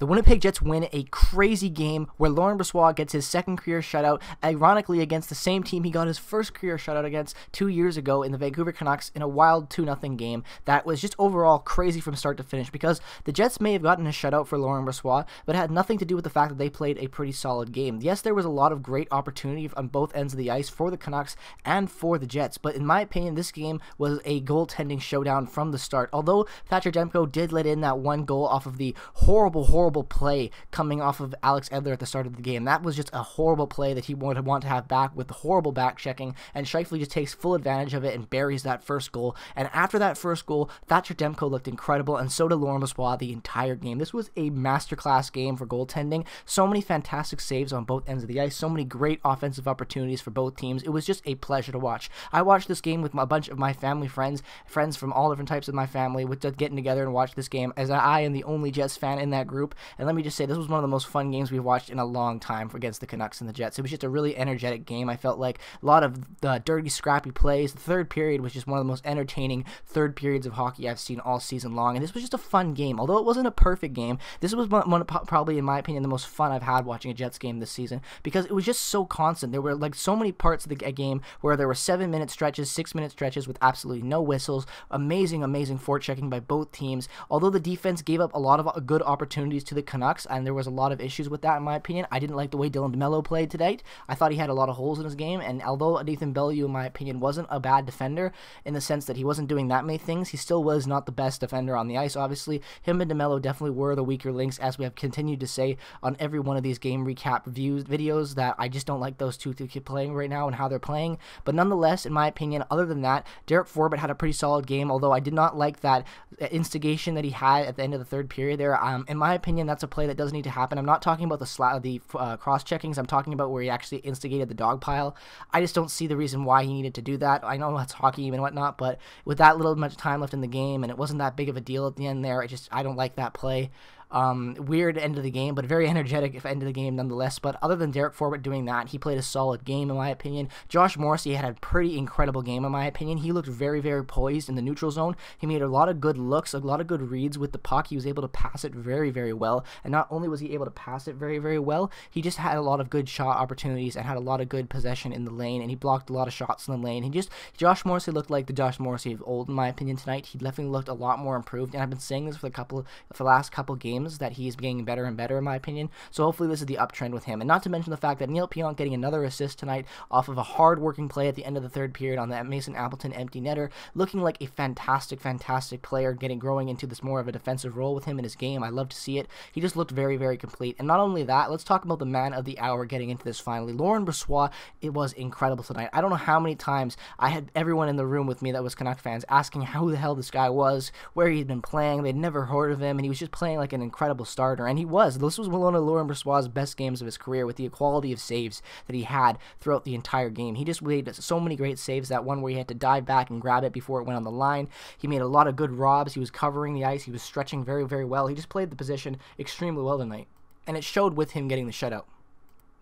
The Winnipeg Jets win a crazy game where Lauren Bressois gets his second career shutout, ironically against the same team he got his first career shutout against two years ago in the Vancouver Canucks in a wild 2 0 game that was just overall crazy from start to finish because the Jets may have gotten a shutout for Lauren Bressois, but had nothing to do with the fact that they played a pretty solid game. Yes, there was a lot of great opportunity on both ends of the ice for the Canucks and for the Jets, but in my opinion, this game was a goaltending showdown from the start. Although Thatcher Demko did let in that one goal off of the horrible, horrible horrible play coming off of Alex Edler at the start of the game. That was just a horrible play that he would want to have back with the horrible back checking, and Shifley just takes full advantage of it and buries that first goal. And after that first goal, Thatcher Demko looked incredible, and so did Lauren Bassois the entire game. This was a masterclass game for goaltending. So many fantastic saves on both ends of the ice, so many great offensive opportunities for both teams. It was just a pleasure to watch. I watched this game with a bunch of my family friends, friends from all different types of my family, with getting together and watch this game, as I am the only Jets fan in that group. And let me just say, this was one of the most fun games we've watched in a long time against the Canucks and the Jets. It was just a really energetic game. I felt like a lot of the dirty, scrappy plays. The third period was just one of the most entertaining third periods of hockey I've seen all season long. And this was just a fun game. Although it wasn't a perfect game, this was one, probably, in my opinion, the most fun I've had watching a Jets game this season because it was just so constant. There were like so many parts of the game where there were seven minute stretches, six minute stretches with absolutely no whistles. Amazing, amazing forechecking by both teams. Although the defense gave up a lot of uh, good opportunities to the Canucks, and there was a lot of issues with that, in my opinion. I didn't like the way Dylan DeMello played today. I thought he had a lot of holes in his game, and although Nathan Bellew, in my opinion, wasn't a bad defender in the sense that he wasn't doing that many things, he still was not the best defender on the ice, obviously. Him and DeMello definitely were the weaker links, as we have continued to say on every one of these game recap views videos, that I just don't like those two to keep playing right now and how they're playing. But nonetheless, in my opinion, other than that, Derek Forbit had a pretty solid game, although I did not like that uh, instigation that he had at the end of the third period there. Um, in my opinion, opinion, that's a play that does need to happen. I'm not talking about the sla- the uh, cross checkings. I'm talking about where he actually instigated the dog pile. I just don't see the reason why he needed to do that. I know that's hockey and whatnot, but with that little much time left in the game, and it wasn't that big of a deal at the end there. I just I don't like that play. Um, weird end of the game, but very energetic end of the game nonetheless. But other than Derek Forbert doing that, he played a solid game in my opinion. Josh Morrissey had a pretty incredible game in my opinion. He looked very, very poised in the neutral zone. He made a lot of good looks, a lot of good reads with the puck. He was able to pass it very, very well. And not only was he able to pass it very, very well, he just had a lot of good shot opportunities and had a lot of good possession in the lane. And he blocked a lot of shots in the lane. He just Josh Morrissey looked like the Josh Morrissey of old in my opinion tonight. He definitely looked a lot more improved. And I've been saying this for the couple for the last couple games games that he's getting better and better, in my opinion. So hopefully this is the uptrend with him. And not to mention the fact that Neil Pionk getting another assist tonight off of a hard-working play at the end of the third period on that Mason Appleton empty netter, looking like a fantastic, fantastic player, getting growing into this more of a defensive role with him in his game. I love to see it. He just looked very, very complete. And not only that, let's talk about the man of the hour getting into this finally. Lauren Bressois, it was incredible tonight. I don't know how many times I had everyone in the room with me that was Canuck fans asking who the hell this guy was, where he'd been playing. They'd never heard of him, and he was just playing like an incredible starter, and he was. This was one of Laurent Brossois' best games of his career with the equality of saves that he had throughout the entire game. He just made so many great saves. That one where he had to dive back and grab it before it went on the line. He made a lot of good robs. He was covering the ice. He was stretching very, very well. He just played the position extremely well tonight, and it showed with him getting the shutout.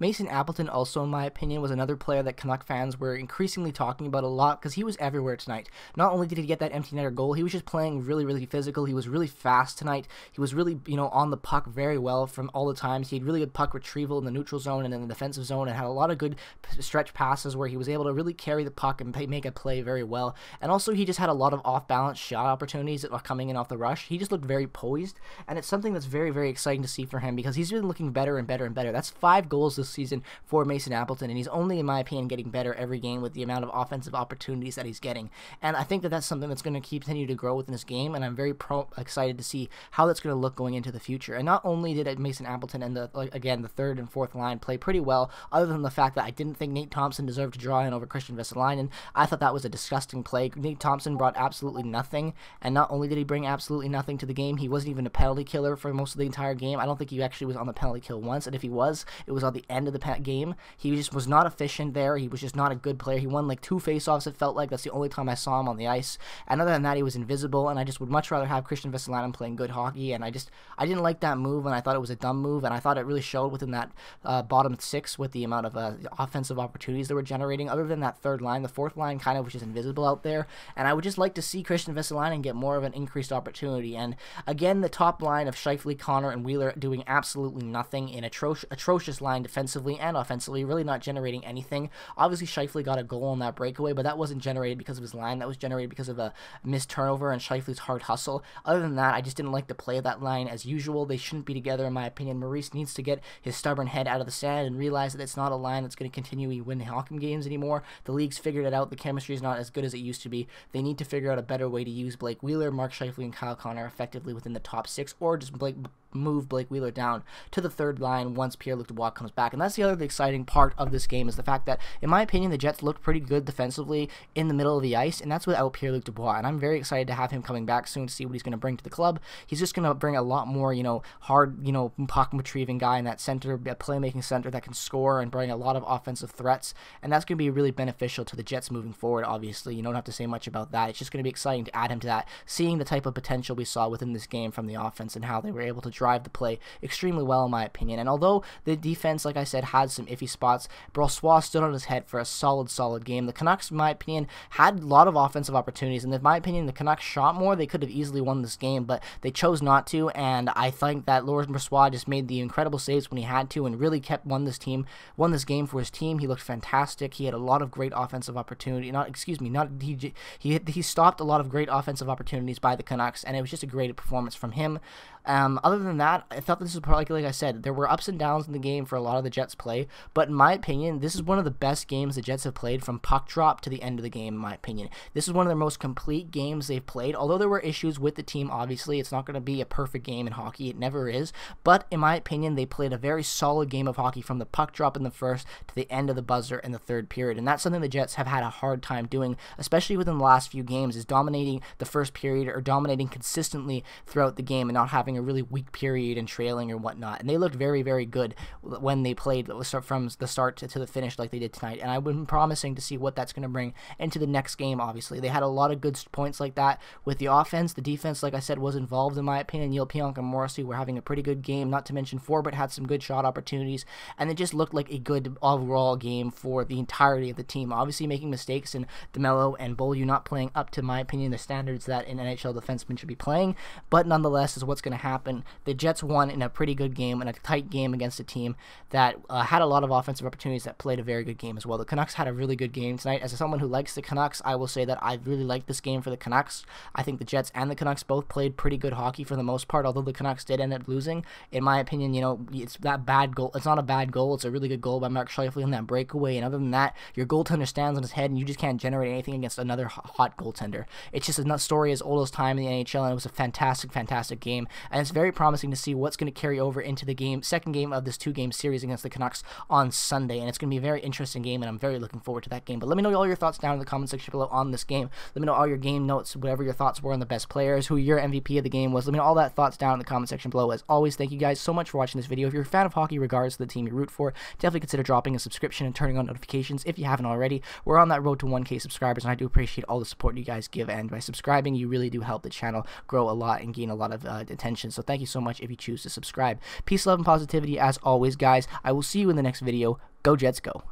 Mason Appleton, also in my opinion, was another player that Canuck fans were increasingly talking about a lot because he was everywhere tonight. Not only did he get that empty netter goal, he was just playing really, really physical. He was really fast tonight. He was really, you know, on the puck very well from all the times. He had really good puck retrieval in the neutral zone and in the defensive zone and had a lot of good stretch passes where he was able to really carry the puck and pay, make a play very well. And also, he just had a lot of off balance shot opportunities that coming in off the rush. He just looked very poised, and it's something that's very, very exciting to see for him because he's been looking better and better and better. That's five goals this season for Mason Appleton, and he's only, in my opinion, getting better every game with the amount of offensive opportunities that he's getting. And I think that that's something that's going to continue to grow within this game, and I'm very pro- excited to see how that's going to look going into the future. And not only did uh, Mason Appleton and the like, again the third and fourth line play pretty well, other than the fact that I didn't think Nate Thompson deserved to draw in over Christian Vesalainen. I thought that was a disgusting play. Nate Thompson brought absolutely nothing, and not only did he bring absolutely nothing to the game, he wasn't even a penalty killer for most of the entire game. I don't think he actually was on the penalty kill once, and if he was, it was on the end end of the game. He just was not efficient there. He was just not a good player. He won like two faceoffs. It felt like that's the only time I saw him on the ice. And other than that, he was invisible. And I just would much rather have Christian Vesalainen playing good hockey. And I just I didn't like that move, and I thought it was a dumb move, and I thought it really showed within that uh, bottom six with the amount of uh, offensive opportunities they were generating. Other than that third line, the fourth line kind of was just invisible out there. And I would just like to see Christian Vesalainen get more of an increased opportunity. And again, the top line of Shifley, Connor, and Wheeler doing absolutely nothing in atro- atrocious line defense defensively and offensively, really not generating anything. Obviously, Shifley got a goal on that breakaway, but that wasn't generated because of his line. That was generated because of a missed turnover and Shifley's hard hustle. Other than that, I just didn't like the play of that line as usual. They shouldn't be together, in my opinion. Maurice needs to get his stubborn head out of the sand and realize that it's not a line that's going to continually win Hawking games anymore. The league's figured it out. The chemistry is not as good as it used to be. They need to figure out a better way to use Blake Wheeler, Mark Shifley, and Kyle Connor effectively within the top six, or just Blake move Blake Wheeler down to the third line once Pierre-Luc Dubois comes back. And that's the other exciting part of this game is the fact that, in my opinion, the Jets looked pretty good defensively in the middle of the ice, and that's without Pierre-Luc Dubois. And I'm very excited to have him coming back soon to see what he's going to bring to the club. He's just going to bring a lot more, you know, hard, you know, puck retrieving guy in that center, a playmaking center that can score and bring a lot of offensive threats. And that's going to be really beneficial to the Jets moving forward, obviously. You don't have to say much about that. It's just going to be exciting to add him to that, seeing the type of potential we saw within this game from the offense and how they were able to drive the play extremely well, in my opinion. And although the defense, like I said, had some iffy spots, Brossois stood on his head for a solid, solid game. The Canucks, in my opinion, had a lot of offensive opportunities, and in my opinion, the Canucks shot more. They could have easily won this game, but they chose not to, and I think that Lawrence Brossois just made the incredible saves when he had to and really kept won this team, won this game for his team. He looked fantastic. He had a lot of great offensive opportunity. Not, excuse me, not he he he stopped a lot of great offensive opportunities by the Canucks, and it was just a great performance from him. Um, other than than that, I felt this was probably like I said, there were ups and downs in the game for a lot of the Jets play, but in my opinion, this is one of the best games the Jets have played from puck drop to the end of the game. In my opinion, this is one of their most complete games they've played. Although there were issues with the team, obviously, it's not going to be a perfect game in hockey. It never is, but in my opinion, they played a very solid game of hockey from the puck drop in the first to the end of the buzzer in the third period, and that's something the Jets have had a hard time doing, especially within the last few games, is dominating the first period or dominating consistently throughout the game and not having a really weak period period and trailing or whatnot. And they looked very, very good when they played from the start to the finish like they did tonight. And I've been promising to see what that's going to bring into the next game, obviously. They had a lot of good points like that with the offense. The defense, like I said, was involved, in my opinion. Neil Pionk and Morrissey were having a pretty good game, not to mention Forbert had some good shot opportunities. And it just looked like a good overall game for the entirety of the team. Obviously, making mistakes and DeMello and Bolu not playing up to, my opinion, the standards that an NHL defenseman should be playing. But nonetheless, is what's going to happen. They the Jets won in a pretty good game and a tight game against a team that uh, had a lot of offensive opportunities that played a very good game as well. The Canucks had a really good game tonight. As someone who likes the Canucks, I will say that I really liked this game for the Canucks. I think the Jets and the Canucks both played pretty good hockey for the most part, although the Canucks did end up losing. In my opinion, you know, it's that bad goal. It's not a bad goal. It's a really good goal by Mark Scheifele on that breakaway. And other than that, your goaltender stands on his head and you just can't generate anything against another hot goaltender. It's just a story as old as time in the NHL, and it was a fantastic, fantastic game. And it's very promising interesting to see what's going to carry over into the game, second game of this two-game series against the Canucks on Sunday, and it's going to be a very interesting game, and I'm very looking forward to that game. But let me know all your thoughts down in the comment section below on this game. Let me know all your game notes, whatever your thoughts were on the best players, who your MVP of the game was. Let me know all that thoughts down in the comment section below. As always, thank you guys so much for watching this video. If you're a fan of hockey, regards to the team you root for, definitely consider dropping a subscription and turning on notifications if you haven't already. We're on that road to 1K subscribers, and I do appreciate all the support you guys give. And by subscribing, you really do help the channel grow a lot and gain a lot of uh, attention. So thank you so much much if you choose to subscribe. Peace, love, and positivity as always, guys. I will see you in the next video. Go Jets, go.